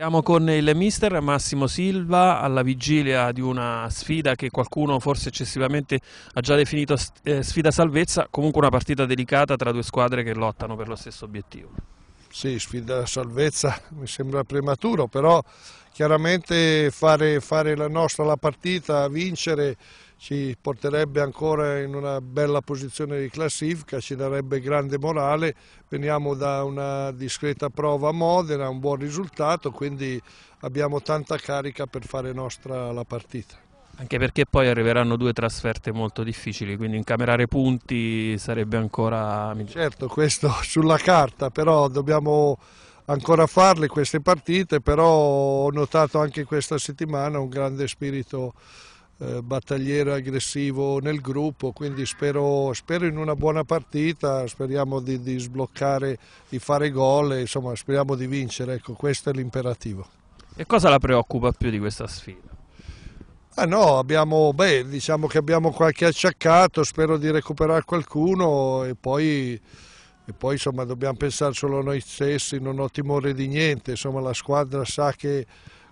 Siamo con il mister Massimo Silva alla vigilia di una sfida che qualcuno forse eccessivamente ha già definito eh, sfida salvezza, comunque una partita delicata tra due squadre che lottano per lo stesso obiettivo. Sì, sfida salvezza mi sembra prematuro, però chiaramente fare, fare la nostra la partita, vincere ci porterebbe ancora in una bella posizione di classifica, ci darebbe grande morale, veniamo da una discreta prova a Modena, un buon risultato, quindi abbiamo tanta carica per fare nostra la partita. Anche perché poi arriveranno due trasferte molto difficili, quindi incamerare punti sarebbe ancora migliore. Certo, questo sulla carta, però dobbiamo ancora farle queste partite, però ho notato anche questa settimana un grande spirito eh, battagliere aggressivo nel gruppo, quindi spero, spero, in una buona partita, speriamo di, di sbloccare, di fare gol, e, insomma speriamo di vincere, ecco questo è l'imperativo. E cosa la preoccupa più di questa sfida? Ah no, abbiamo, beh, diciamo che abbiamo qualche acciaccato, spero di recuperare qualcuno e poi, e poi insomma, dobbiamo pensare solo a noi stessi, non ho timore di niente, insomma, la squadra sa che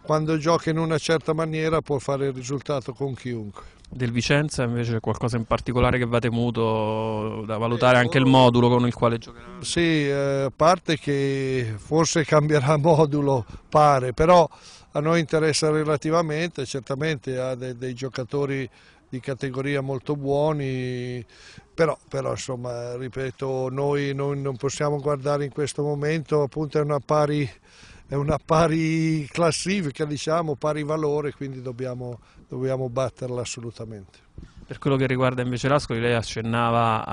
quando gioca in una certa maniera può fare il risultato con chiunque. Del Vicenza invece c'è qualcosa in particolare che va temuto da valutare eh, anche il oh. modulo con il quale giocherà? Sì, eh, a parte che forse cambierà modulo, pare, però a noi interessa relativamente, certamente ha dei, dei giocatori di categoria molto buoni, però, però insomma, ripeto, noi, noi non possiamo guardare in questo momento, appunto è una pari è una pari classifica, diciamo, pari valore, quindi dobbiamo, dobbiamo batterla assolutamente. Per quello che riguarda invece l'Ascoli, lei accennava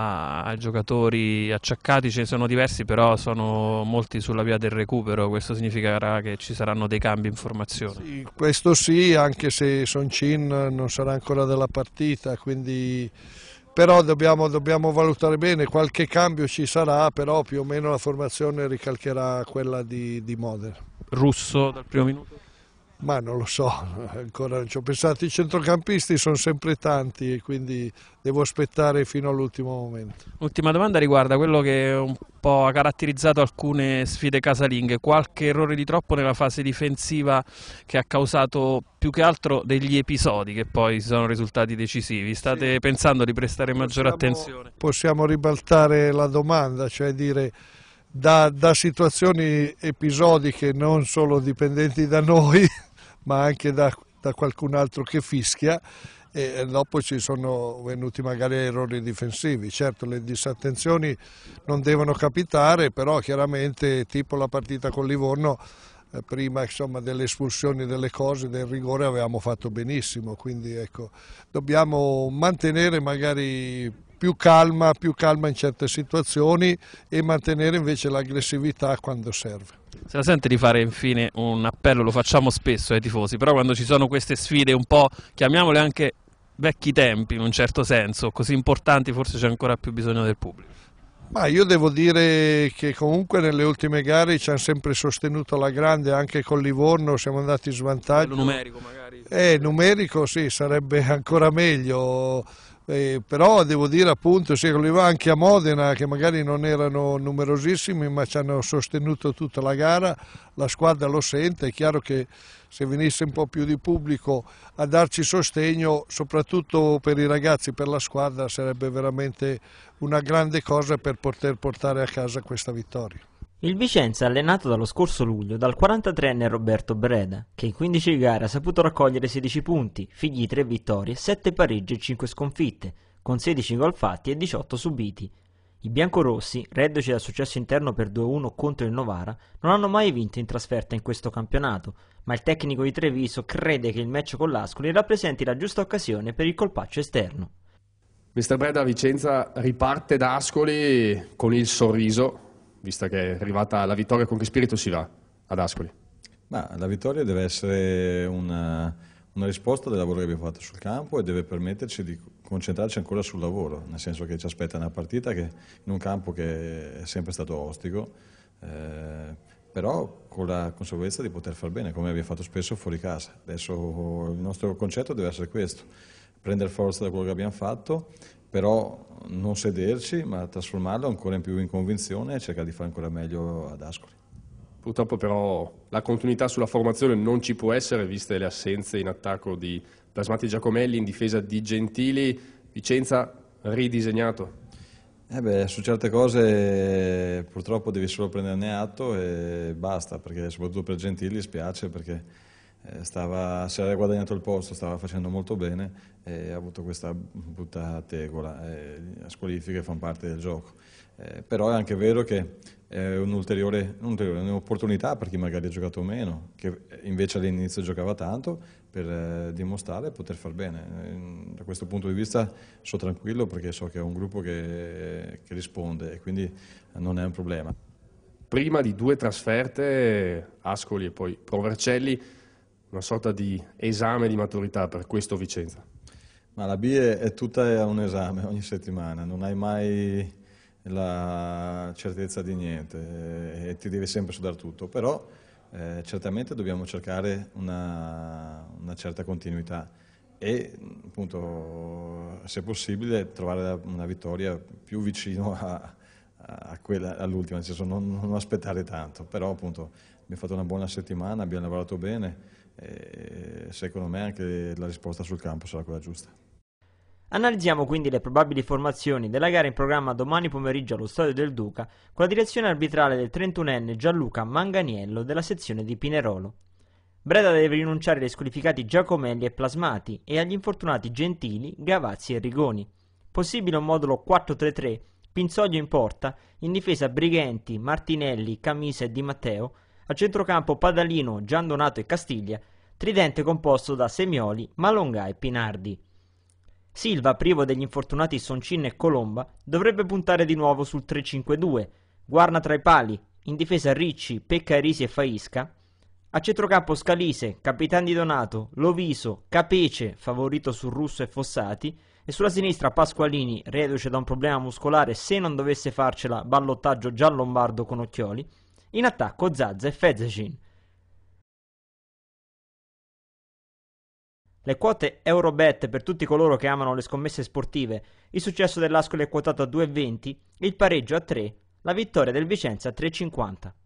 ai giocatori acciaccati, ce ne sono diversi, però sono molti sulla via del recupero, questo significherà che ci saranno dei cambi in formazione? Sì, questo sì, anche se Soncin non sarà ancora della partita, quindi però dobbiamo, dobbiamo, valutare bene, qualche cambio ci sarà, però più o meno la formazione ricalcherà quella di, di Moder. Russo dal primo minuto? ma non lo so, ancora non ci ho pensato. I centrocampisti sono sempre tanti e quindi devo aspettare fino all'ultimo momento. Ultima domanda riguarda quello che un po' ha caratterizzato alcune sfide casalinghe, qualche errore di troppo nella fase difensiva che ha causato più che altro degli episodi che poi sono risultati decisivi. State sì. pensando di prestare maggiore attenzione? Possiamo ribaltare la domanda, cioè dire... Da, da, situazioni episodiche non solo dipendenti da noi ma anche da, da qualcun altro che fischia e dopo ci sono venuti magari errori difensivi. Certo le disattenzioni non devono capitare, però chiaramente tipo la partita con Livorno eh, prima insomma, delle espulsioni, delle cose, del rigore avevamo fatto benissimo, quindi ecco, dobbiamo mantenere magari più calma, più calma in certe situazioni e mantenere invece l'aggressività quando serve. Se la sente di fare infine un appello, lo facciamo spesso ai tifosi, però quando ci sono queste sfide un po', chiamiamole anche vecchi tempi in un certo senso, così importanti forse c'è ancora più bisogno del pubblico. Ma io devo dire che comunque nelle ultime gare ci hanno sempre sostenuto la grande, anche con Livorno siamo andati in svantaggio. Quello numerico magari? Eh, numerico sì, sarebbe ancora meglio. Eh, però devo dire appunto si voleva anche a Modena che magari non erano numerosissimi ma ci hanno sostenuto tutta la gara la squadra lo sente è chiaro che se venisse un po' più di pubblico a darci sostegno soprattutto per i ragazzi per la squadra sarebbe veramente una grande cosa per poter portare a casa questa vittoria il Vicenza è allenato dallo scorso luglio dal 43enne Roberto Breda, che in 15 gare ha saputo raccogliere 16 punti, figli di 3 vittorie, 7 pareggi e 5 sconfitte, con 16 gol fatti e 18 subiti. I biancorossi, reduci dal successo interno per 2-1 contro il Novara, non hanno mai vinto in trasferta in questo campionato, ma il tecnico di Treviso crede che il match con l'Ascoli rappresenti la giusta occasione per il colpaccio esterno. Mister Breda Vicenza riparte da Ascoli con il sorriso vista che è arrivata la vittoria, con che spirito si va ad Ascoli? Ma la vittoria deve essere una, una risposta del lavoro che abbiamo fatto sul campo e deve permetterci di concentrarci ancora sul lavoro, nel senso che ci aspetta una partita che, in un campo che è sempre stato ostico, eh, però con la conseguenza di poter far bene, come abbiamo fatto spesso fuori casa. Adesso il nostro concetto deve essere questo, prendere forza da quello che abbiamo fatto però non sederci, ma trasformarlo ancora in più in convinzione e cercare di fare ancora meglio ad Ascoli. Purtroppo però la continuità sulla formazione non ci può essere, viste le assenze in attacco di Plasmati Giacomelli, in difesa di Gentili, Vicenza ridisegnato. Eh beh, su certe cose purtroppo devi solo prenderne atto e basta, perché soprattutto per Gentili spiace perché eh, stava, si era guadagnato il posto, stava facendo molto bene e ha avuto questa brutta tegola. Eh, le squalifiche fanno parte del gioco. Eh, però è anche vero che è un'ulteriore, un'opportunità per chi magari ha giocato meno, che invece all'inizio giocava tanto, per eh, dimostrare e poter far bene. Da questo punto di vista sono tranquillo perché so che è un gruppo che, che risponde e quindi non è un problema. Prima di due trasferte, Ascoli e poi Provercelli, una sorta di esame di maturità per questo Vicenza. Ma la B è, è tutta un esame ogni settimana, non hai mai la certezza di niente eh, e ti devi sempre sudare tutto, però eh, certamente dobbiamo cercare una, una, certa continuità e appunto se possibile trovare una vittoria più vicino a, a quella, all'ultima, nel senso non, non aspettare tanto, però appunto abbiamo fatto una buona settimana, abbiamo lavorato bene secondo me anche la risposta sul campo sarà quella giusta. Analizziamo quindi le probabili formazioni della gara in programma domani pomeriggio allo Stadio del Duca con la direzione arbitrale del 31enne Gianluca Manganiello della sezione di Pinerolo. Breda deve rinunciare agli squalificati Giacomelli e Plasmati e agli infortunati Gentili, Gavazzi e Rigoni. Possibile un modulo 4-3-3, Pinzoglio in porta, in difesa Brighenti, Martinelli, Camisa e Di Matteo, a centrocampo Padalino, Giandonato e Castiglia, tridente composto da Semioli, Malonga e Pinardi. Silva, privo degli infortunati Soncin e Colomba, dovrebbe puntare di nuovo sul 3-5-2, Guarna tra i pali, in difesa Ricci, Pecca Erisi e Faisca, a centrocampo Scalise, Capitan di Donato, Loviso, Capece, favorito sul Russo e Fossati, e sulla sinistra Pasqualini, reduce da un problema muscolare se non dovesse farcela ballottaggio già lombardo con Occhioli, in attacco Zaz e Fezzesin. Le quote Eurobet per tutti coloro che amano le scommesse sportive, il successo dell'Ascoli è quotato a 2,20, il pareggio a 3, la vittoria del Vicenza a 3,50.